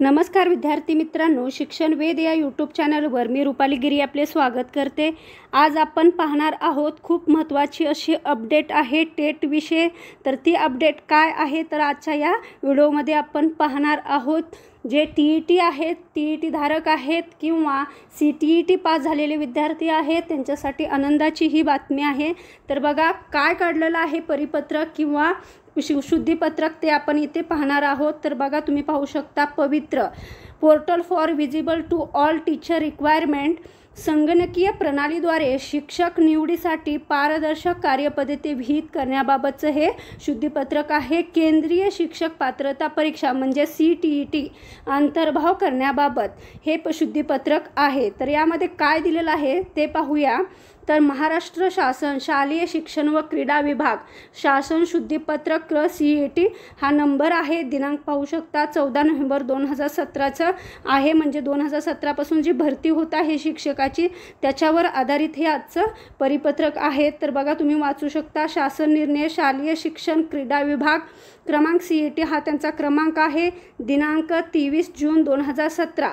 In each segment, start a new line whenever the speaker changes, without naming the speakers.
नमस्कार विद्यार्थी मित्रांनो शिक्षण वेद या यूट्यूब चॅनलवर मी रुपाली गिरी आपले स्वागत करते आज आपण पाहणार आहोत खूप महत्त्वाची अशी अपडेट आहे टेट विषय तर ती अपडेट काय आहे तर आजच्या या व्हिडिओमध्ये आपण पाहणार आहोत जे टी ई टी आहेत टी ई टी धारक आहेत किंवा C T E T pass झालेले विद्यार्थी आहेत त्यांच्यासाठी आनंदाची ही बातमी आहे तर बघा काय काढलेलं आहे परिपत्रक किंवा शु शुद्धीपत्रक ते आपण इथे पाहणार आहोत तर बघा तुम्ही पाहू शकता Pavitra portal for visible to all teacher requirement संगणकीय प्रणालीद्वारे शिक्षक निवडीसाठी पारदर्शक कार्यपद्धती विहित करण्याबाबतचं हे शुद्धीपत्रक आहे केंद्रीय शिक्षक पात्रता परीक्षा म्हणजे सी टी ई टी अंतर्भाव करण्याबाबत हे शुद्धीपत्रक आहे तर यामध्ये काय दिलेलं आहे ते पाहूया तर महाराष्ट्र शासन शालेय शिक्षण व क्रीडा विभाग शासन शुद्धीपत्रक क्र सी ए टी हा नंबर आहे दिनांक पाहू शकता चौदा नोव्हेंबर दोन हजार सतराचा आहे म्हणजे दोन हजार सतरापासून जी भरती होत आहे शिक्षकाची त्याच्यावर आधारित हे आजचं परिपत्रक आहे तर बघा तुम्ही वाचू शकता शासन निर्णय शालेय शिक्षण क्रीडा विभाग क्रमांक सी ए टी हा त्यांचा क्रमांक आहे दिनांक तेवीस जून दोन हजार सतरा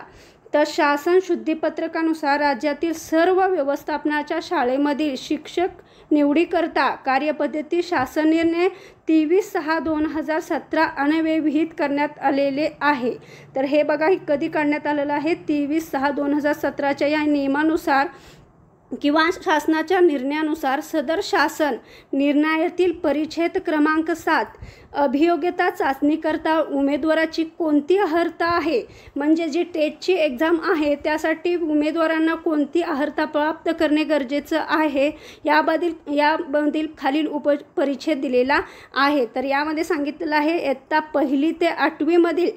तर शासन शुद्धीपत्रकानुसार राज्यातील सर्व व्यवस्थापनाच्या शाळेमधील शिक्षक निवडीकरता कार्यपद्धती शासन निर्णय तेवीस सहा दोन हजार सतरा अनविहित करण्यात आलेले आहे तर हे बघा कधी करण्यात आलेलं आहे तेवीस सहा दोन हजार सतराच्या या नियमानुसार किंवा शासनाच्या निर्णयानुसार सदर शासन निर्णयातील परिच्छेद क्रमांक सात अभियोग्यता चाचणीकरता उमेदवाराची कोणती अहर्ता आहे म्हणजे जी टेटची एक्झाम आहे त्यासाठी उमेदवारांना कोणती अहर्ता प्राप्त करणे गरजेचं आहे याबद्दल याबद्दल खालील उप परिच्छेद दिलेला आहे तर यामध्ये सांगितलेलं आहे इयत्ता पहिली ते आठवीमधील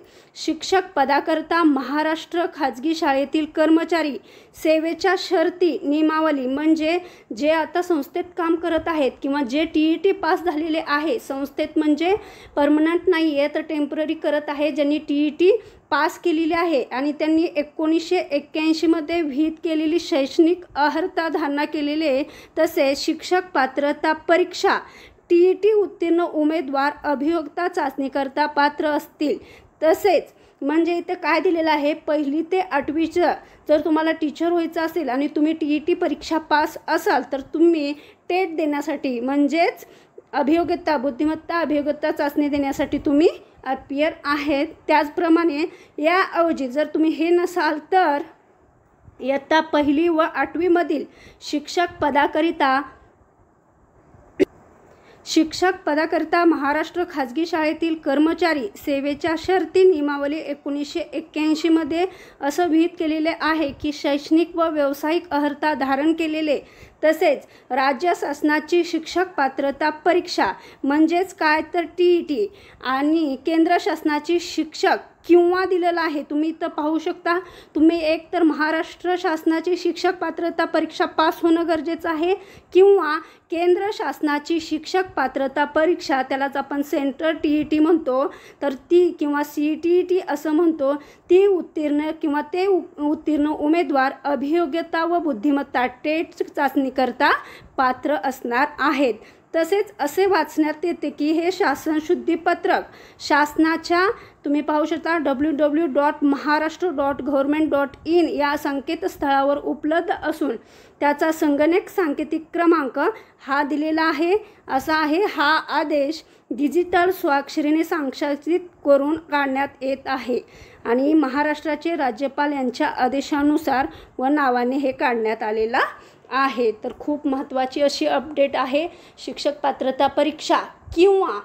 शिक्षक पदाकरता महाराष्ट्र खाजगी शाळेतील कर्मचारी सेवेच्या शर्ती नियमा नियमावली म्हणजे जे आता संस्थेत काम करत आहेत किंवा जे टी ई टी पास झालेले आहे संस्थेत म्हणजे परमनंट नाही आहे तर टेम्पररी करत आहे ज्यांनी टी ई टी पास केलेली आहे आणि त्यांनी एकोणीसशे एक्क्याऐंशीमध्ये विहित केलेली शैक्षणिक अर्हता धारणा केलेली आहे तसेच शिक्षक पात्रता परीक्षा टी ई टी उत्तीर्ण उमेदवार अभियोक्ता चाचणीकरता पात्र असतील तसेच म्हणजे इथे काय दिलेलं आहे पहिली ते आठवीचं जर तुम्हाला टीचर व्हायचं असेल आणि तुम्ही टी ई टी परीक्षा पास असाल तर तुम्ही टेट देण्यासाठी म्हणजेच अभियोग्यता बुद्धिमत्ता अभियोग्यता चाचणी देण्यासाठी तुम्ही अपियर आहेत त्याचप्रमाणे याऐवजी जर तुम्ही हे नसाल तर इयत्ता पहिली व आठवीमधील शिक्षक पदाकरिता शिक्षक पदाकरता महाराष्ट्र खाजगी शाळेतील कर्मचारी सेवेच्या शर्ती नियमावली एकोणीसशे एक्क्याऐंशीमध्ये असं विहित केलेले आहे की शैक्षणिक व व्यावसायिक अर्हता धारण केलेले तसेच राज्य शासनाची शिक्षक पात्रता परीक्षा म्हणजेच काय तर टी ई टी आणि केंद्र शासनाची शिक्षक किंवा दिलेला आहे तुम्ही इथं पाहू शकता तुम्ही एक तर महाराष्ट्र शासनाची शिक्षक पात्रता परीक्षा पास होणं गरजेचं आहे किंवा केंद्र शासनाची शिक्षक पात्रता परीक्षा त्यालाच आपण सेंटर टी ई टी म्हणतो तर ती किंवा सी टी ई टी असं म्हणतो ती उत्तीर्ण किंवा ते उत्तीर्ण उमेदवार अभियोग्यता व बुद्धिमत्ता टेट चाचणीकरता पात्र असणार आहेत तसेच असे वाचण्यात येते की हे शासन शुद्धीपत्रक शासनाच्या तुम्ही पाहू शकता W W dot Maharashtra dot government dot in या संकेतस्थळावर उपलब्ध असून त्याचा संगणक सांकेतिक क्रमांक हा दिलेला आहे असा आहे हा आदेश डिजिटल स्वाक्षरीने साक्षरित करून काढण्यात येत आहे आणि महाराष्ट्राचे राज्यपाल यांच्या आदेशानुसार व नावाने हे काढण्यात आलेला आहे तर खूप महत्त्वाची अशी अपडेट आहे शिक्षक पात्रता परीक्षा किंवा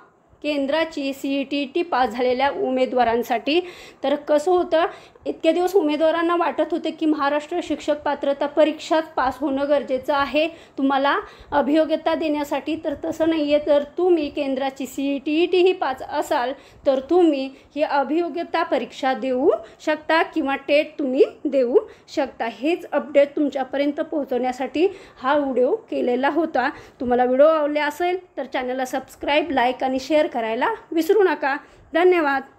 केंद्राची C E T T pass झालेल्या उमेदवारांसाठी तर कसं होतं इतके दिवस उमेदवारांना वाटत होते की महाराष्ट्र शिक्षक पात्रता परीक्षात पास होणं गरजेचं आहे तुम्हाला अभियोग्यता देण्यासाठी तर तसं नाही आहे तर तुम्ही केंद्राची C E T E T ही पाच असाल तर तुम्ही ही अभियोग्यता परीक्षा देऊ शकता किंवा टेट तुम्ही देऊ शकता हेच अपडेट तुमच्यापर्यंत पोहोचवण्यासाठी हा व्हिडिओ केलेला होता तुम्हाला व्हिडिओ आवडले असेल तर चॅनलला सबस्क्राईब लाईक आणि शेअर करायला विसरू नका धन्यवाद